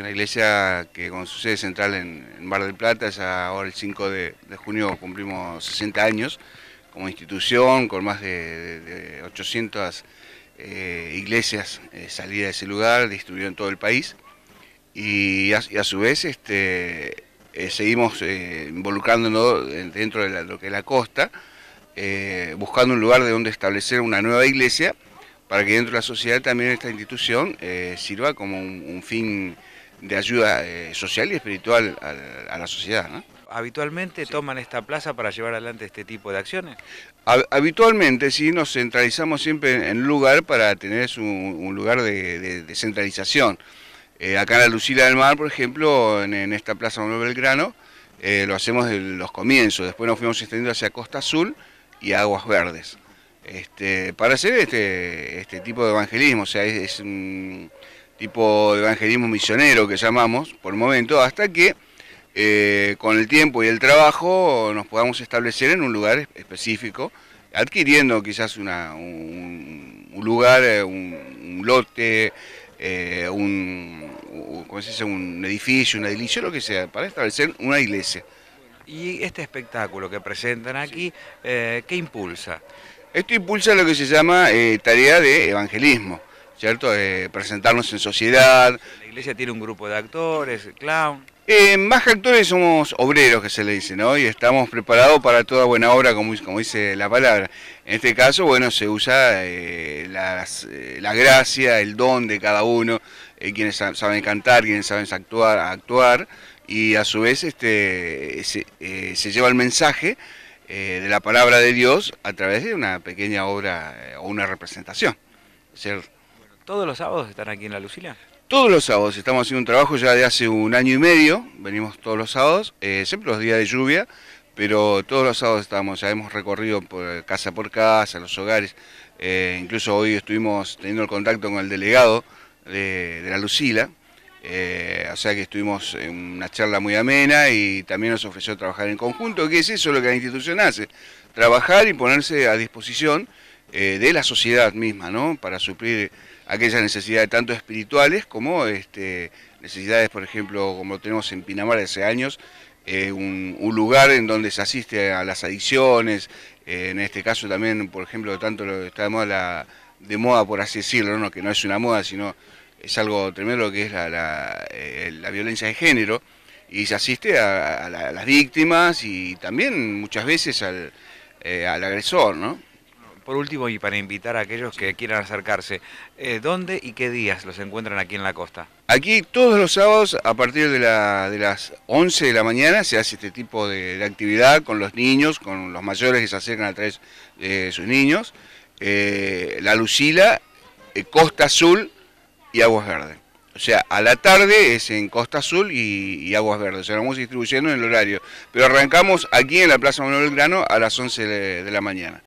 una iglesia que con su sede central en, Mar del Plata, ya ahora el 5 de, junio cumplimos 60 años como institución, con más de, 800 eh, iglesias eh, salidas de ese lugar, distribuidas en todo el país. Y a, su vez este, eh, seguimos involucrándonos dentro de, lo que es la costa, buscando un lugar de donde establecer una nueva iglesia para que dentro de la sociedad también esta institución sirva como un fin de ayuda eh, social y espiritual a, la sociedad. ¿Habitualmente toman esta plaza para llevar adelante este tipo de acciones? Habitualmente, sí, nos centralizamos siempre en un lugar para tener un, lugar de, centralización. Eh, acá en la Lucila del Mar, por ejemplo, en, esta plaza Manuel Belgrano, eh, lo hacemos desde los comienzos, después nos fuimos extendiendo hacia Costa Azul y Aguas Verdes. Este, para hacer este, este tipo de evangelismo, o sea, tipo evangelismo misionero que llamamos por el momento, hasta que eh, con el tiempo y el trabajo nos podamos establecer en un lugar específico, adquiriendo quizás una, un, lugar, eh, un, lote, eh, un, un edificio, una edilicia, lo que sea, para establecer una iglesia. Y este espectáculo que presentan aquí, ¿qué impulsa? Esto impulsa lo que se llama tarea de evangelismo. ¿cierto? Eh, presentarnos en sociedad. La iglesia tiene un grupo de actores, clown. Eh, más que actores somos obreros, que se le dice, ¿no? Y estamos preparados para toda buena obra, como, como dice la palabra. En este caso, bueno, se usa eh, eh, la gracia, el don de cada uno, quienes saben cantar, quienes saben actuar, actuar y a su vez este, se, se lleva el mensaje de la palabra de Dios a través de una pequeña obra o una representación, ¿cierto? ¿Todos los sábados están aquí en La Lucila? Todos los sábados estamos haciendo un trabajo ya de hace un año y medio, venimos todos los sábados, eh, siempre los días de lluvia, pero todos los sábados estamos, ya hemos recorrido por, casa por casa, los hogares, eh, incluso hoy estuvimos teniendo el contacto con el delegado de, La Lucila, eh, o sea que estuvimos en una charla muy amena y también nos ofreció trabajar en conjunto, que es eso lo que la institución hace, trabajar y ponerse a disposición eh, de la sociedad misma, ¿no? Para suplir aquellas necesidades tanto espirituales como este, necesidades, por ejemplo, como tenemos en Pinamar hace años, eh, un, lugar en donde se asiste a las adicciones, eh, en este caso también, por ejemplo, tanto lo, que está de moda, de moda por así decirlo, ¿no? que no es una moda, sino es algo tremendo lo que es la, violencia de género, y se asiste a, las víctimas y también muchas veces al agresor, ¿no? Por último, y para invitar a aquellos que quieran acercarse, eh, ¿dónde y qué días los encuentran aquí en la costa? Aquí todos los sábados a partir de, las 11 de la mañana se hace este tipo de, actividad con los niños, con los mayores que se acercan a través de eh, sus niños. Eh, la Lucila, Costa Azul y Aguas Verdes. O sea, a la tarde es en Costa Azul y, Aguas Verdes. O sea, vamos distribuyendo en el horario. Pero arrancamos aquí en la Plaza Manuel Grano a las 11 de la mañana.